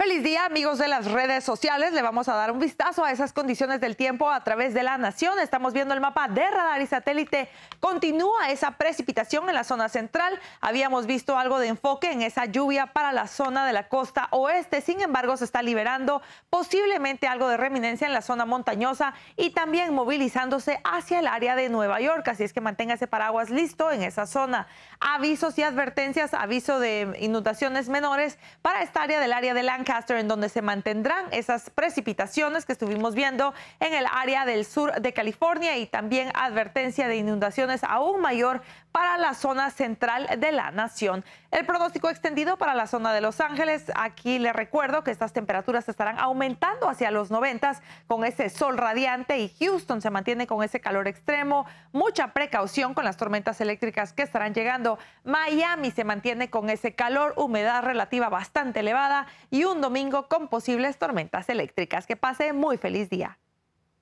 Feliz día, amigos de las redes sociales. Le vamos a dar un vistazo a esas condiciones del tiempo a través de la nación. Estamos viendo el mapa de radar y satélite. Continúa esa precipitación en la zona central. Habíamos visto algo de enfoque en esa lluvia para la zona de la costa oeste. Sin embargo, se está liberando posiblemente algo de reminencia en la zona montañosa y también movilizándose hacia el área de Nueva York. Así es que manténgase paraguas listo en esa zona. Avisos y advertencias, aviso de inundaciones menores para esta área del área de Lancaster en donde se mantendrán esas precipitaciones que estuvimos viendo en el área del sur de California y también advertencia de inundaciones aún mayor para la zona central de la nación. El pronóstico extendido para la zona de Los Ángeles, aquí le recuerdo que estas temperaturas estarán aumentando hacia los 90 con ese sol radiante y Houston se mantiene con ese calor extremo, mucha precaución con las tormentas eléctricas que estarán llegando. Miami se mantiene con ese calor, humedad relativa bastante elevada y un domingo con posibles tormentas eléctricas. Que pase muy feliz día.